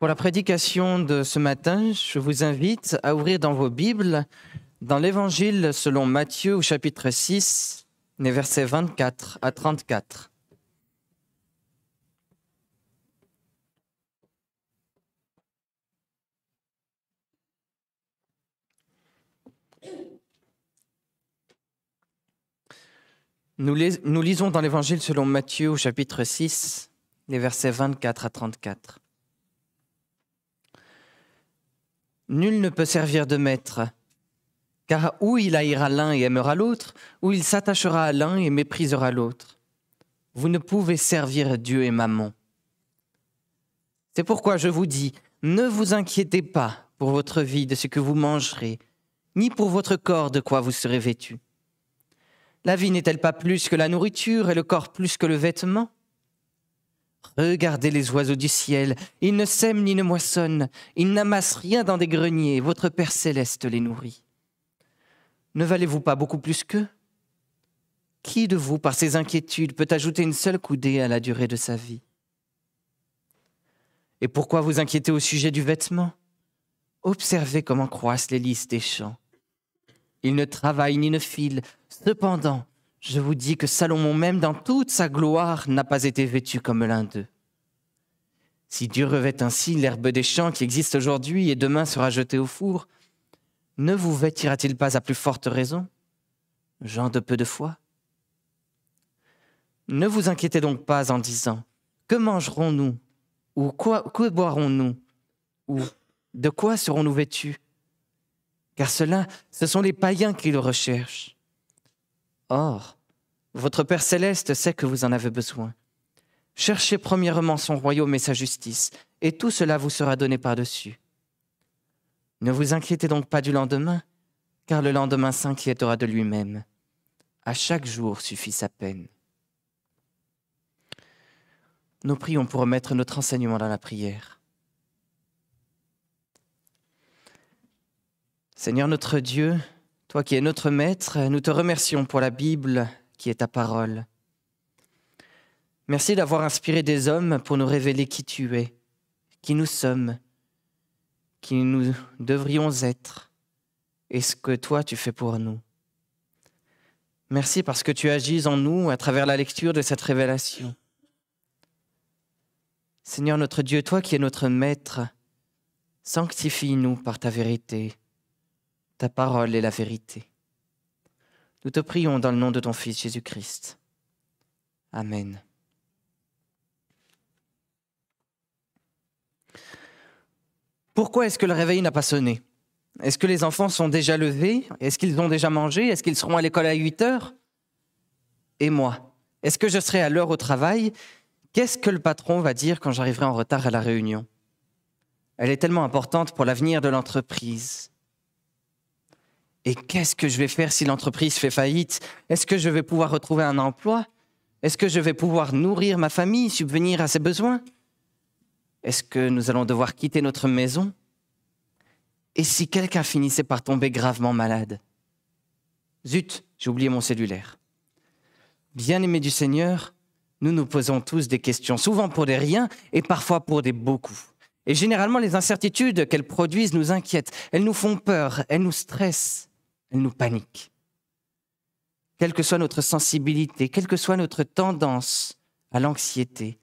Pour la prédication de ce matin, je vous invite à ouvrir dans vos Bibles, dans l'Évangile selon Matthieu au chapitre 6, les versets 24 à 34. Nous, lisons dans l'Évangile selon Matthieu au chapitre 6, les versets 24 à 34. Nul ne peut servir de maître, car ou il haïra l'un et aimera l'autre, ou il s'attachera à l'un et méprisera l'autre. Vous ne pouvez servir Dieu et Maman. C'est pourquoi je vous dis, ne vous inquiétez pas pour votre vie de ce que vous mangerez, ni pour votre corps de quoi vous serez vêtu. La vie n'est-elle pas plus que la nourriture et le corps plus que le vêtement Regardez les oiseaux du ciel, ils ne sèment ni ne moissonnent, ils n'amassent rien dans des greniers, votre Père céleste les nourrit. Ne valez-vous pas beaucoup plus qu'eux Qui de vous, par ses inquiétudes, peut ajouter une seule coudée à la durée de sa vie Et pourquoi vous inquiétez au sujet du vêtement Observez comment croissent les lys des champs. Ils ne travaillent ni ne filent, cependant, je vous dis que Salomon même dans toute sa gloire n'a pas été vêtu comme l'un d'eux. Si Dieu revêt ainsi l'herbe des champs qui existe aujourd'hui et demain sera jetée au four, ne vous vêtira-t-il pas à plus forte raison, gens de peu de foi Ne vous inquiétez donc pas en disant Que mangerons-nous Ou quoi, que boirons-nous Ou de quoi serons-nous vêtus Car cela, ce sont les païens qui le recherchent. Or, votre Père céleste sait que vous en avez besoin. Cherchez premièrement son royaume et sa justice, et tout cela vous sera donné par-dessus. Ne vous inquiétez donc pas du lendemain, car le lendemain s'inquiétera de lui-même. À chaque jour suffit sa peine. Nous prions pour remettre notre enseignement dans la prière. Seigneur notre Dieu, toi qui es notre Maître, nous te remercions pour la Bible qui est ta parole. Merci d'avoir inspiré des hommes pour nous révéler qui tu es, qui nous sommes, qui nous devrions être et ce que toi tu fais pour nous. Merci parce que tu agis en nous à travers la lecture de cette révélation. Seigneur notre Dieu, toi qui es notre Maître, sanctifie-nous par ta vérité. Ta parole est la vérité. Nous te prions dans le nom de ton Fils Jésus-Christ. Amen. Pourquoi est-ce que le réveil n'a pas sonné Est-ce que les enfants sont déjà levés Est-ce qu'ils ont déjà mangé Est-ce qu'ils seront à l'école à 8 heures Et moi Est-ce que je serai à l'heure au travail Qu'est-ce que le patron va dire quand j'arriverai en retard à la réunion Elle est tellement importante pour l'avenir de l'entreprise. Et qu'est-ce que je vais faire si l'entreprise fait faillite Est-ce que je vais pouvoir retrouver un emploi Est-ce que je vais pouvoir nourrir ma famille, subvenir à ses besoins Est-ce que nous allons devoir quitter notre maison Et si quelqu'un finissait par tomber gravement malade Zut, j'ai oublié mon cellulaire. Bien-aimés du Seigneur, nous nous posons tous des questions, souvent pour des riens et parfois pour des beaucoup. Et généralement, les incertitudes qu'elles produisent nous inquiètent, elles nous font peur, elles nous stressent elle nous panique. Quelle que soit notre sensibilité, quelle que soit notre tendance à l'anxiété,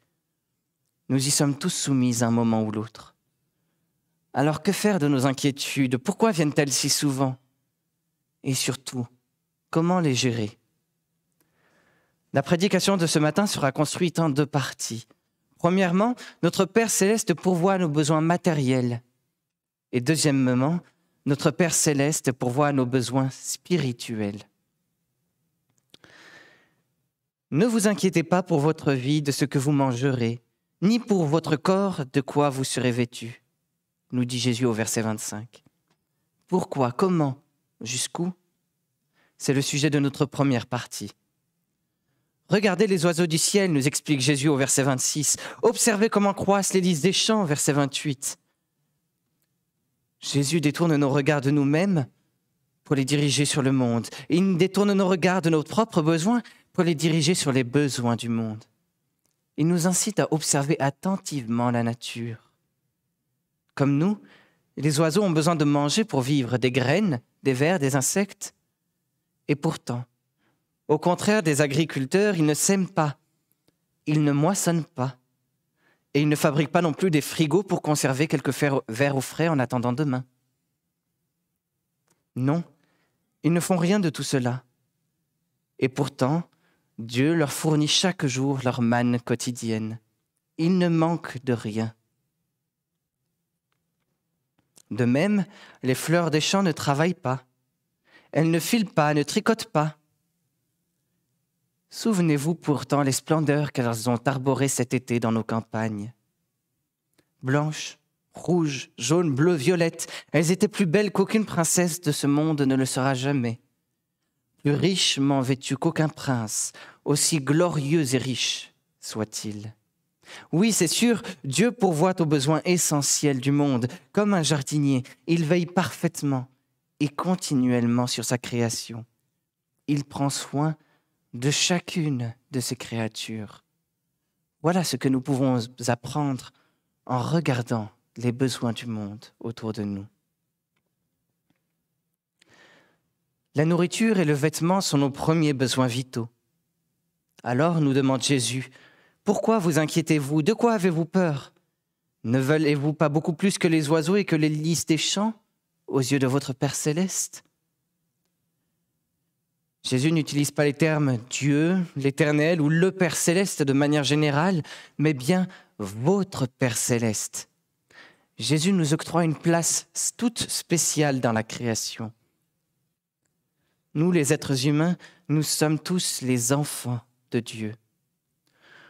nous y sommes tous soumis à un moment ou l'autre. Alors que faire de nos inquiétudes Pourquoi viennent-elles si souvent Et surtout, comment les gérer La prédication de ce matin sera construite en deux parties. Premièrement, notre Père céleste pourvoit nos besoins matériels. Et deuxièmement, notre Père céleste pourvoit à nos besoins spirituels. Ne vous inquiétez pas pour votre vie de ce que vous mangerez, ni pour votre corps de quoi vous serez vêtu, nous dit Jésus au verset 25. Pourquoi, comment, jusqu'où C'est le sujet de notre première partie. Regardez les oiseaux du ciel, nous explique Jésus au verset 26. Observez comment croissent les lys des champs, verset 28. Jésus détourne nos regards de nous-mêmes pour les diriger sur le monde. Il détourne nos regards de nos propres besoins pour les diriger sur les besoins du monde. Il nous incite à observer attentivement la nature. Comme nous, les oiseaux ont besoin de manger pour vivre, des graines, des vers, des insectes. Et pourtant, au contraire des agriculteurs, ils ne sèment pas, ils ne moissonnent pas, et ils ne fabriquent pas non plus des frigos pour conserver quelques verres au frais en attendant demain. Non, ils ne font rien de tout cela. Et pourtant, Dieu leur fournit chaque jour leur manne quotidienne. Ils ne manquent de rien. De même, les fleurs des champs ne travaillent pas. Elles ne filent pas, ne tricotent pas. Souvenez-vous pourtant les splendeurs qu'elles ont arborées cet été dans nos campagnes. Blanches, rouges, jaunes, bleues, violettes, elles étaient plus belles qu'aucune princesse de ce monde ne le sera jamais. Plus richement vêtues qu'aucun prince, aussi glorieux et riche soit-il. Oui, c'est sûr, Dieu pourvoit aux besoins essentiels du monde. Comme un jardinier, il veille parfaitement et continuellement sur sa création. Il prend soin de chacune de ces créatures. Voilà ce que nous pouvons apprendre en regardant les besoins du monde autour de nous. La nourriture et le vêtement sont nos premiers besoins vitaux. Alors nous demande Jésus, pourquoi vous inquiétez-vous De quoi avez-vous peur Ne voulez vous pas beaucoup plus que les oiseaux et que les lys des champs aux yeux de votre Père céleste Jésus n'utilise pas les termes Dieu, l'Éternel ou le Père céleste de manière générale, mais bien votre Père céleste. Jésus nous octroie une place toute spéciale dans la création. Nous, les êtres humains, nous sommes tous les enfants de Dieu.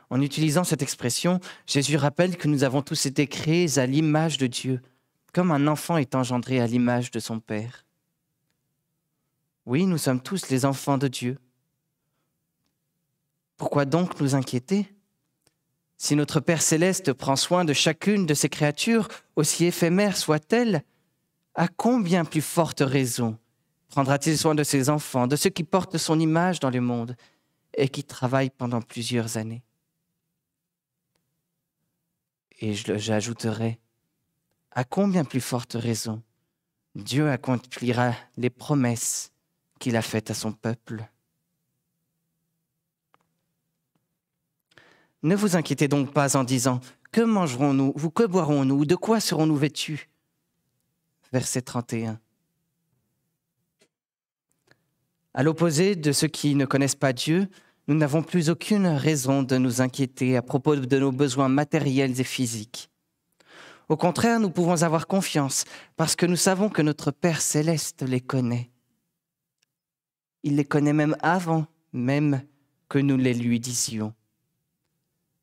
En utilisant cette expression, Jésus rappelle que nous avons tous été créés à l'image de Dieu, comme un enfant est engendré à l'image de son Père. Oui, nous sommes tous les enfants de Dieu. Pourquoi donc nous inquiéter Si notre Père céleste prend soin de chacune de ses créatures, aussi éphémères soient-elles, à combien plus forte raison prendra-t-il soin de ses enfants, de ceux qui portent son image dans le monde et qui travaillent pendant plusieurs années Et j'ajouterai, à combien plus forte raison Dieu accomplira les promesses qu'il a faite à son peuple. Ne vous inquiétez donc pas en disant Que mangerons-nous ou que boirons-nous De quoi serons-nous vêtus Verset 31. À l'opposé de ceux qui ne connaissent pas Dieu, nous n'avons plus aucune raison de nous inquiéter à propos de nos besoins matériels et physiques. Au contraire, nous pouvons avoir confiance parce que nous savons que notre Père céleste les connaît il les connaît même avant même que nous les lui disions.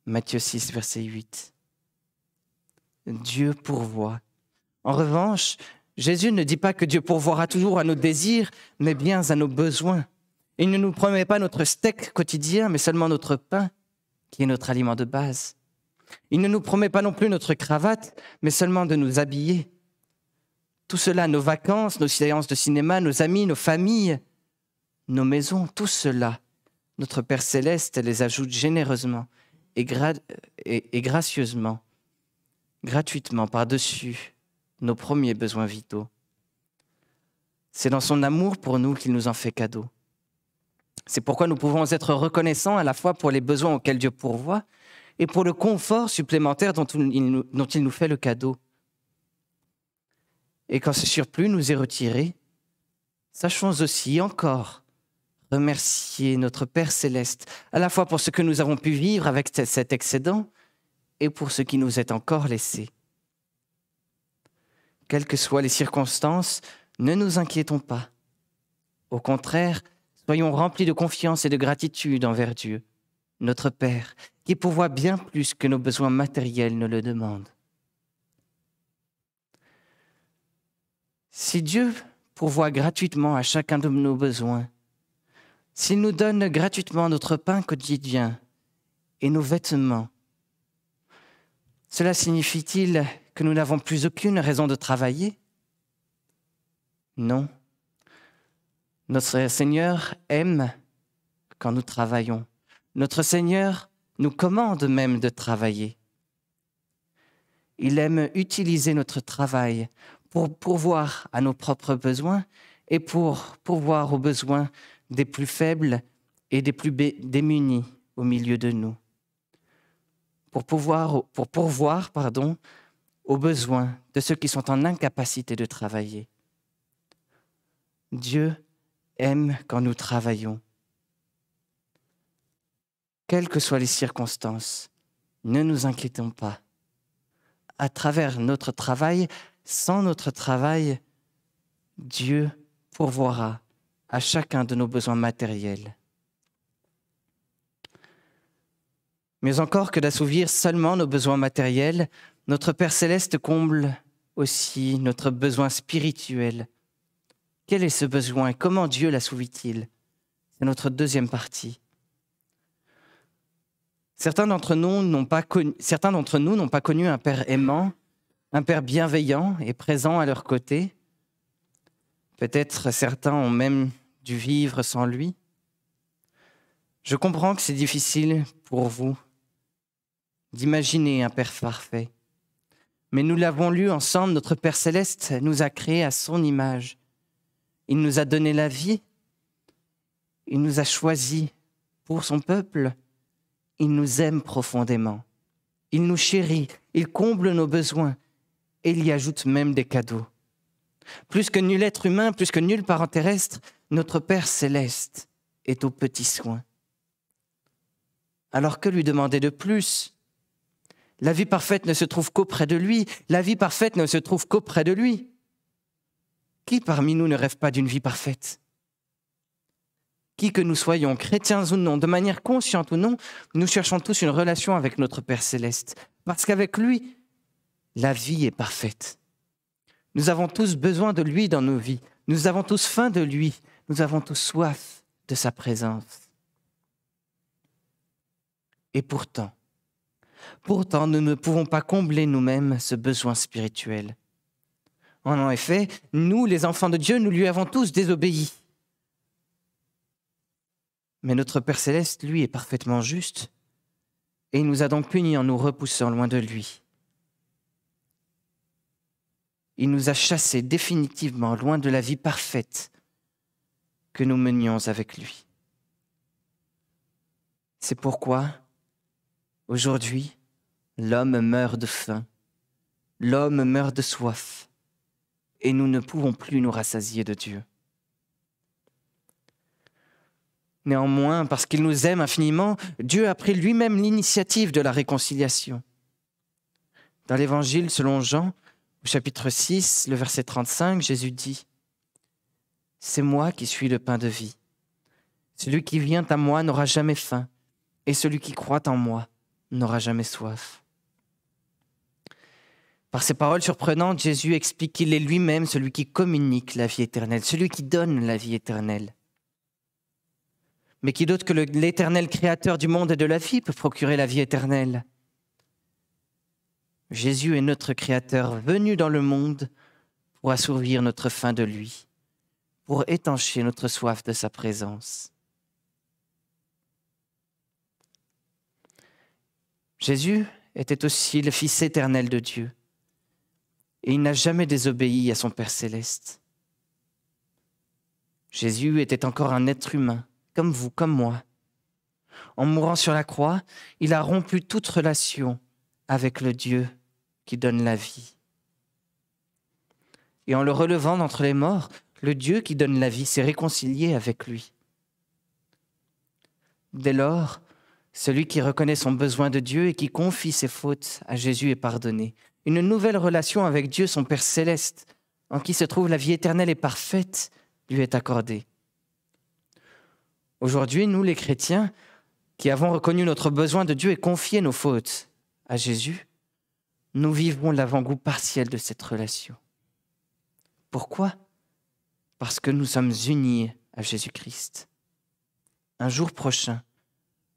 Matthieu 6, verset 8. Dieu pourvoit. En revanche, Jésus ne dit pas que Dieu pourvoira toujours à nos désirs, mais bien à nos besoins. Il ne nous promet pas notre steak quotidien, mais seulement notre pain, qui est notre aliment de base. Il ne nous promet pas non plus notre cravate, mais seulement de nous habiller. Tout cela, nos vacances, nos séances de cinéma, nos amis, nos familles, nos maisons, tout cela, notre Père céleste les ajoute généreusement et, gracieusement, gratuitement par-dessus nos premiers besoins vitaux. C'est dans son amour pour nous qu'il nous en fait cadeau. C'est pourquoi nous pouvons être reconnaissants à la fois pour les besoins auxquels Dieu pourvoit et pour le confort supplémentaire dont il nous fait le cadeau. Et quand ce surplus nous est retiré, sachons aussi encore remercier notre Père céleste, à la fois pour ce que nous avons pu vivre avec cet excédent et pour ce qui nous est encore laissé. Quelles que soient les circonstances, ne nous inquiétons pas. Au contraire, soyons remplis de confiance et de gratitude envers Dieu, notre Père, qui pourvoit bien plus que nos besoins matériels ne le demandent. Si Dieu pourvoit gratuitement à chacun de nos besoins, s'il nous donne gratuitement notre pain quotidien et nos vêtements, cela signifie-t-il que nous n'avons plus aucune raison de travailler Non. Notre Seigneur aime quand nous travaillons. Notre Seigneur nous commande même de travailler. Il aime utiliser notre travail pour pourvoir à nos propres besoins et pour pourvoir aux besoins des plus faibles et des plus démunis au milieu de nous, pour, pouvoir, pour pourvoir pardon, aux besoins de ceux qui sont en incapacité de travailler. Dieu aime quand nous travaillons. Quelles que soient les circonstances, ne nous inquiétons pas. À travers notre travail, sans notre travail, Dieu pourvoira à chacun de nos besoins matériels. Mais encore que d'assouvir seulement nos besoins matériels, notre Père céleste comble aussi notre besoin spirituel. Quel est ce besoin et comment Dieu l'assouvit-il C'est notre deuxième partie. Certains d'entre nous n'ont pas connu, certains d'entre nous n'ont pas connu un père aimant, un père bienveillant et présent à leur côté. Peut-être certains ont même dû vivre sans lui. Je comprends que c'est difficile pour vous d'imaginer un Père parfait. Mais nous l'avons lu ensemble, notre Père céleste nous a créés à son image. Il nous a donné la vie. Il nous a choisis pour son peuple. Il nous aime profondément. Il nous chérit. Il comble nos besoins. Et il y ajoute même des cadeaux. Plus que nul être humain, plus que nul parent terrestre, notre Père céleste est au petit soin. Alors que lui demander de plus La vie parfaite ne se trouve qu'auprès de lui, la vie parfaite ne se trouve qu'auprès de lui. Qui parmi nous ne rêve pas d'une vie parfaite Qui que nous soyons, chrétiens ou non, de manière consciente ou non, nous cherchons tous une relation avec notre Père céleste, parce qu'avec lui, la vie est parfaite. Nous avons tous besoin de lui dans nos vies. Nous avons tous faim de lui. Nous avons tous soif de sa présence. Et pourtant, pourtant, nous ne pouvons pas combler nous-mêmes ce besoin spirituel. En effet, nous, les enfants de Dieu, nous lui avons tous désobéi. Mais notre Père céleste, lui, est parfaitement juste, et il nous a donc punis en nous repoussant loin de lui. Il nous a chassés définitivement loin de la vie parfaite que nous menions avec lui. C'est pourquoi, aujourd'hui, l'homme meurt de faim, l'homme meurt de soif, et nous ne pouvons plus nous rassasier de Dieu. Néanmoins, parce qu'il nous aime infiniment, Dieu a pris lui-même l'initiative de la réconciliation. Dans l'Évangile selon Jean, au chapitre 6, le verset 35, Jésus dit, C'est moi qui suis le pain de vie. Celui qui vient à moi n'aura jamais faim, et celui qui croit en moi n'aura jamais soif. Par ces paroles surprenantes, Jésus explique qu'il est lui-même celui qui communique la vie éternelle, celui qui donne la vie éternelle. Mais qui d'autre que l'éternel créateur du monde et de la vie peut procurer la vie éternelle Jésus est notre Créateur venu dans le monde pour assouvir notre faim de lui, pour étancher notre soif de sa présence. Jésus était aussi le Fils éternel de Dieu, et il n'a jamais désobéi à son Père céleste. Jésus était encore un être humain, comme vous, comme moi. En mourant sur la croix, il a rompu toute relation avec le Dieu qui donne la vie. Et en le relevant d'entre les morts, le Dieu qui donne la vie s'est réconcilié avec lui. Dès lors, celui qui reconnaît son besoin de Dieu et qui confie ses fautes à Jésus est pardonné. Une nouvelle relation avec Dieu, son Père céleste, en qui se trouve la vie éternelle et parfaite, lui est accordée. Aujourd'hui, nous les chrétiens, qui avons reconnu notre besoin de Dieu et confié nos fautes, à Jésus, nous vivrons l'avant-goût partiel de cette relation. Pourquoi Parce que nous sommes unis à Jésus-Christ. Un jour prochain,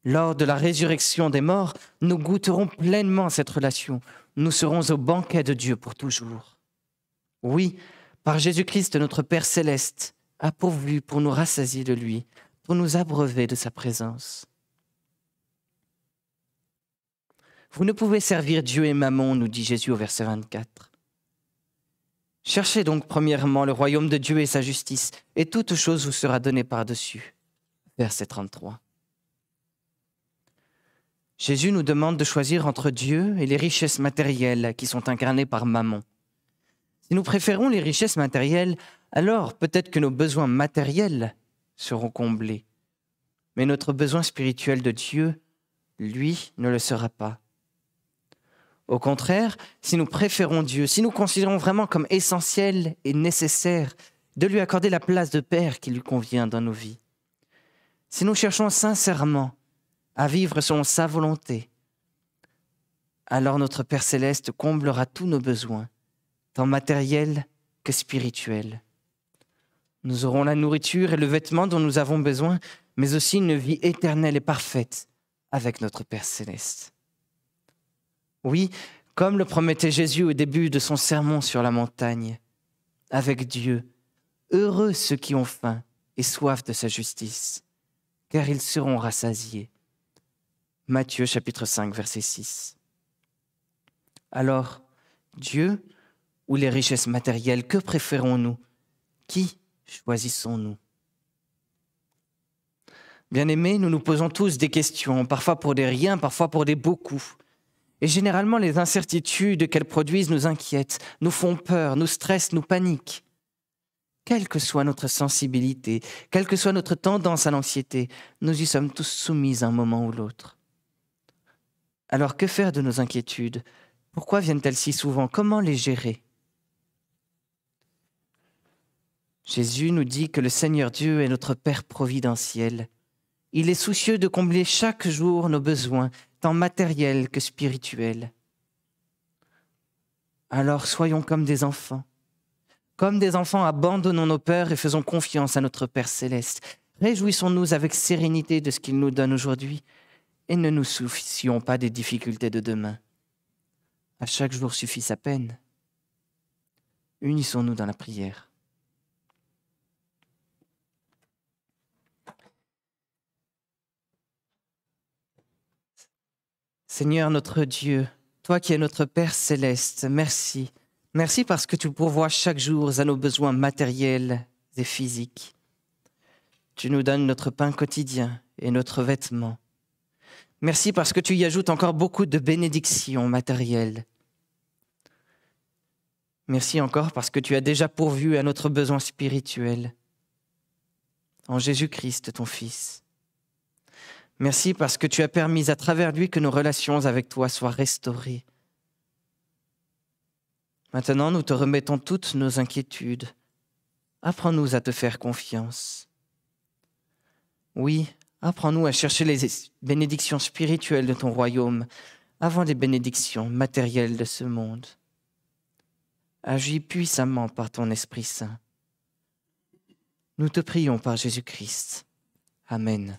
lors de la résurrection des morts, nous goûterons pleinement cette relation. Nous serons au banquet de Dieu pour toujours. Oui, par Jésus-Christ, notre Père céleste a pourvu pour nous rassasier de lui, pour nous abreuver de sa présence. Vous ne pouvez servir Dieu et Mammon, nous dit Jésus au verset 24. Cherchez donc premièrement le royaume de Dieu et sa justice, et toute chose vous sera donnée par-dessus. Verset 33. Jésus nous demande de choisir entre Dieu et les richesses matérielles qui sont incarnées par Mammon. Si nous préférons les richesses matérielles, alors peut-être que nos besoins matériels seront comblés. Mais notre besoin spirituel de Dieu, lui, ne le sera pas. Au contraire, si nous préférons Dieu, si nous considérons vraiment comme essentiel et nécessaire de lui accorder la place de Père qui lui convient dans nos vies, si nous cherchons sincèrement à vivre selon sa volonté, alors notre Père céleste comblera tous nos besoins, tant matériels que spirituels. Nous aurons la nourriture et le vêtement dont nous avons besoin, mais aussi une vie éternelle et parfaite avec notre Père céleste. Oui, comme le promettait Jésus au début de son sermon sur la montagne, avec Dieu, heureux ceux qui ont faim et soif de sa justice, car ils seront rassasiés. Matthieu chapitre 5 verset 6. Alors, Dieu ou les richesses matérielles, que préférons-nous Qui choisissons-nous Bien aimés, nous nous posons tous des questions, parfois pour des riens, parfois pour des beaucoup. Et généralement, les incertitudes qu'elles produisent nous inquiètent, nous font peur, nous stressent, nous paniquent. Quelle que soit notre sensibilité, quelle que soit notre tendance à l'anxiété, nous y sommes tous soumis à un moment ou l'autre. Alors que faire de nos inquiétudes Pourquoi viennent-elles si souvent Comment les gérer Jésus nous dit que le Seigneur Dieu est notre Père providentiel. Il est soucieux de combler chaque jour nos besoins, Matériel que spirituel. Alors soyons comme des enfants. Comme des enfants, abandonnons nos peurs et faisons confiance à notre Père céleste. Réjouissons-nous avec sérénité de ce qu'il nous donne aujourd'hui et ne nous soucions pas des difficultés de demain. À chaque jour suffit sa peine. Unissons-nous dans la prière. Seigneur notre Dieu, toi qui es notre Père céleste, merci. Merci parce que tu pourvois chaque jour à nos besoins matériels et physiques. Tu nous donnes notre pain quotidien et notre vêtement. Merci parce que tu y ajoutes encore beaucoup de bénédictions matérielles. Merci encore parce que tu as déjà pourvu à notre besoin spirituel. En Jésus-Christ, ton Fils. Merci parce que tu as permis à travers lui que nos relations avec toi soient restaurées. Maintenant, nous te remettons toutes nos inquiétudes. Apprends-nous à te faire confiance. Oui, apprends-nous à chercher les bénédictions spirituelles de ton royaume avant les bénédictions matérielles de ce monde. Agis puissamment par ton Esprit Saint. Nous te prions par Jésus-Christ. Amen.